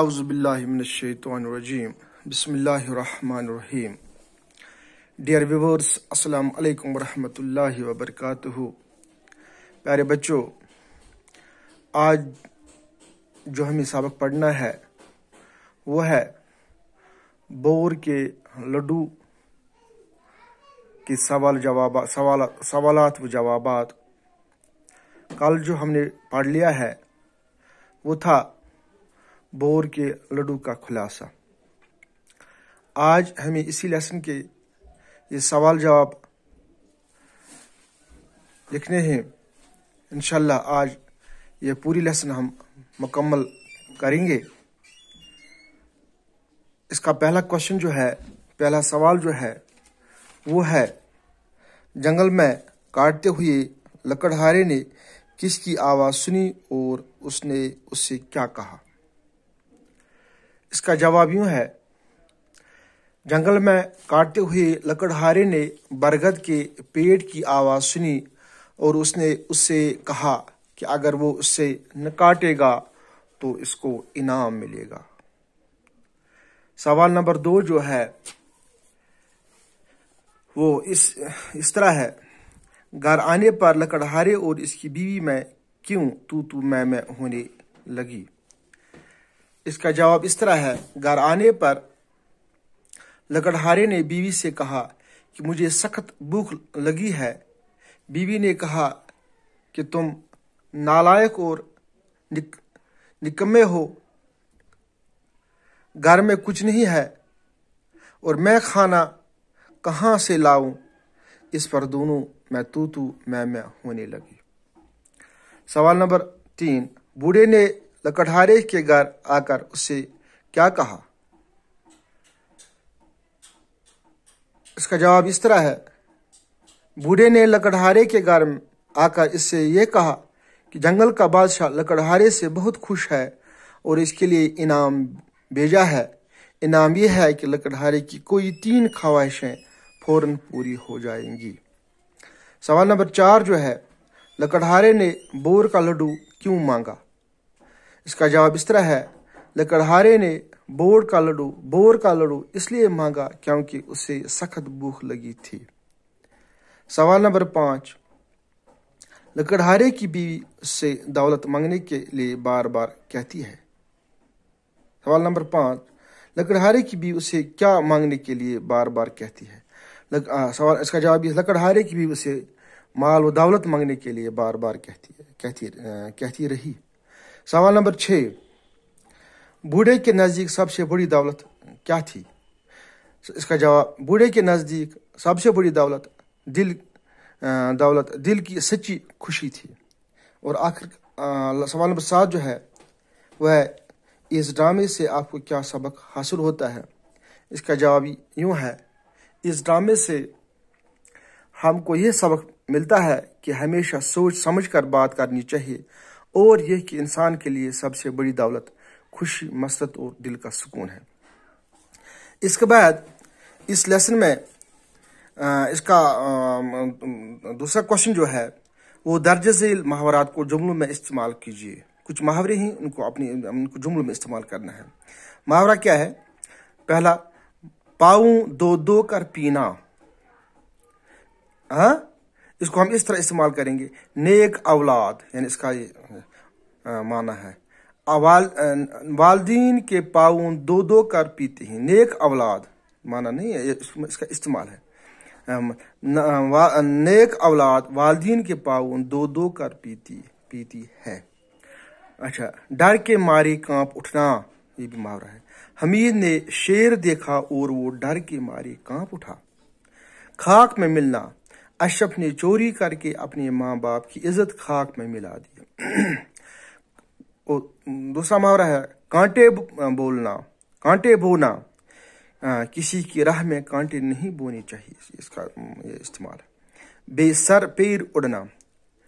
अवज़बिल्लाजीम बसमीम dear viewers असलकम वरहल वबरक प्यारे बच्चों आज जो हमें सबक पढ़ना है वो है बोर के लड्डू के सवाल जवाब सवाल सवालत व जवाब कल जो हमने पढ़ लिया है वो था बोर के लड्डू का खुलासा आज हमें इसी लेसन के ये सवाल जवाब लिखने हैं इनशाला आज ये पूरी लेसन हम मुकम्मल करेंगे इसका पहला क्वेश्चन जो है पहला सवाल जो है वो है जंगल में काटते हुए लकड़हारे ने किसकी आवाज़ सुनी और उसने उससे क्या कहा इसका जवाब यूं है जंगल में काटते हुए लकड़हारे ने बरगद के पेड़ की आवाज सुनी और उसने उससे कहा कि अगर वो उससे न काटेगा तो इसको इनाम मिलेगा सवाल नंबर दो जो है वो इस इस तरह है घर आने पर लकड़हारे और इसकी बीवी में क्यों तू तू मैं मैं होने लगी इसका जवाब इस तरह है घर आने पर लकड़हारे ने बीवी से कहा कि मुझे सख्त भूख लगी है बीवी ने कहा कि तुम नालायक और निक, निकम्मे हो घर में कुछ नहीं है और मैं खाना कहाँ से लाऊं इस पर दोनों मैं तू तू मैं मैं होने लगी सवाल नंबर तीन बूढ़े ने लकड़हारे के घर आकर उससे क्या कहा इसका जवाब इस तरह है बूढ़े ने लकड़हारे के घर आकर इससे यह कहा कि जंगल का बादशाह लकड़हारे से बहुत खुश है और इसके लिए इनाम भेजा है इनाम यह है कि लकड़हारे की कोई तीन ख्वाहिशें फौरन पूरी हो जाएंगी सवाल नंबर चार जो है लकड़हारे ने बोर का लड्डू क्यों मांगा इसका जवाब इस तरह है लकड़हारे ने बोर का लड्डू बोर का लड्डू इसलिए मांगा क्योंकि उसे सख्त भूख लगी थी सवाल नंबर पांच लकड़हारे की बीवी से दौलत मांगने के लिए बार बार कहती है सवाल नंबर पांच लकड़हारे की बीवी उसे क्या मांगने के लिए बार बार कहती है लग, आ, सवाल इसका जवाब यह लकड़हारे की बीवी उसे माल व दौलत मांगने के लिए बार बार कहती है कहती आ, कहती रही सवाल नंबर छः बूढ़े के नज़दीक सबसे बड़ी दौलत क्या थी इसका जवाब बूढ़े के नज़दीक सबसे बड़ी दौलत दिल दौलत दिल की सच्ची खुशी थी और आखिर सवाल नंबर सात जो है वह इस ड्रामे से आपको क्या सबक हासिल होता है इसका जवाब यूँ है इस ड्रामे से हमको ये सबक मिलता है कि हमेशा सोच समझ कर बात करनी चाहिए और यह कि इंसान के लिए सबसे बड़ी दौलत खुशी मसरत और दिल का सुकून है इसके बाद इस लेसन में इसका दूसरा क्वेश्चन जो है वो दर्ज झील महावरात को जुमलों में इस्तेमाल कीजिए कुछ मुहावरे ही उनको अपनी उनको जुमलों में इस्तेमाल करना है मुहावरा क्या है पहला पाऊ दो दो कर पीना हाँ इसको हम इस तरह इस्तेमाल करेंगे नेक अवलाद यानी इसका ये माना है वाल वालदीन के पाउन दो दो कर पीते हैं नेक अवलाद माना नहीं है इसका इस्तेमाल है नेक अवलाद वालदीन के पाउन दो दो कर पीती पीती है अच्छा डर के मारे कांप उठना ये भी मुहावरा है हमीद ने शेर देखा और वो डर के मारे कांप उठा खाक में मिलना अशरफ ने चोरी करके अपने माँ बाप की इज्जत खाक में मिला दी दूसरा मुहावरा है कांटे बोलना कांटे बोना आ, किसी की राह में कांटे नहीं बोने चाहिए इसका ये इस्तेमाल है बेसर पैर उड़ना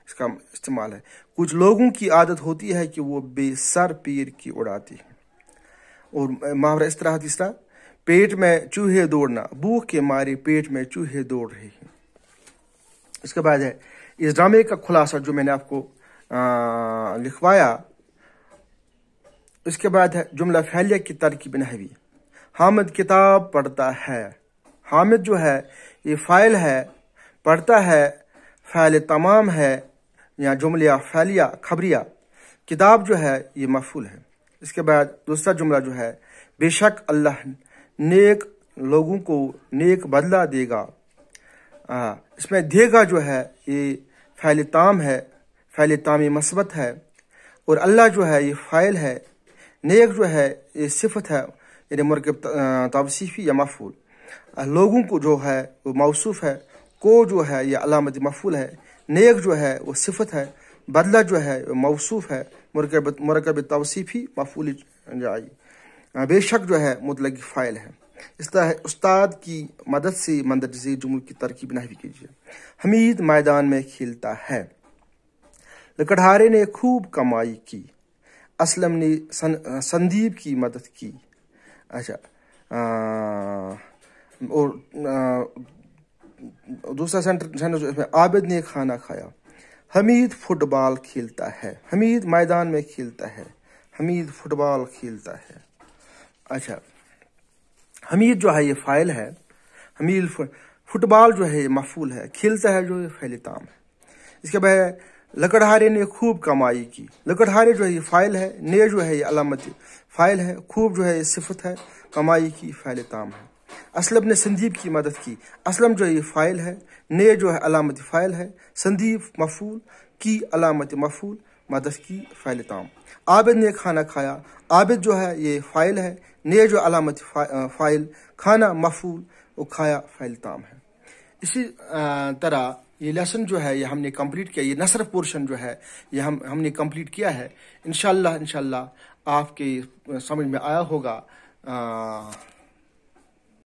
इसका इस्तेमाल है कुछ लोगों की आदत होती है कि वो बेसर पैर की उड़ाती है और मुहावरा इस तरह तीसरा पेट में चूहे दौड़ना भूख के मारे पेट में चूहे दौड़ रहे इसके बाद है इस ड्रामे का खुलासा जो मैंने आपको लिखवाया इसके बाद है जुमला फैलिया की तरकीब नहवी हामिद किताब पढ़ता है हामिद जो है ये फाइल है पढ़ता है फैल तमाम है या जुमलिया फैलिया खबरिया किताब जो है ये मफूल है इसके बाद दूसरा जुमला जो है बेशक अल्लाह नेक लोगों को नेक बदला देगा इसमें देगा जो है ये फ़ैल ताम है फ़ैल ताम मस्बत है और अल्लाह जो है ये फ़ाइल है नेक जो है ये सिफत है यानी मरकब तवसीफ़ी या मफूल लोगों को जो है वो मौसूफ़ है को जो है ये अलामत मफूल है नेक जो है वो सिफत है बदला जो है वो मौसू है मरकब मरकब तवसीफ़ी मफूल जाई बेशक जो है मतलब फ़ाइल है उस्ताद की मदद से मंदरजे जुमल की तरकीब नहवी कीजिए हमीद मैदान में खेलता है लकड़हारे ने खूब कमाई की असलम ने सन, संदीप की मदद की अच्छा और दूसरा सेंटर इसमें आबिद ने खाना खाया हमीद फुटबॉल खेलता है हमीद मैदान में खेलता है हमीद फुटबॉल खेलता है अच्छा हमीद जो है ये फाइल है हमीद फुटबॉल जो है ये मफूल है खेलता है जो ये फैल ताम है इसके बाद लकड़हारे ने खूब कमाई की लकड़हारे जो है ये फाइल है ने जो है ये अलामत फाइल है खूब जो है ये सिफत है कमाई की फैल ताम है असलम ने संदीप की मदद की असलम जो है ये फाइल है ने जो है अलामत फाइल है संदीप मफूल की अलामत मफूल मदस की फ़ाइल तमाम आबिद ने खाना खाया आबिद जो है ये फ़ाइल है ने जो अलामत फ़ाइल खाना मफूल वो खाया फ़ाइल तमाम है इसी तरह ये लेसन जो है ये हमने कंप्लीट किया ये नसर पोर्शन जो है ये हम हमने कंप्लीट किया है इनशाला इनशाला आपके समझ में आया होगा आ,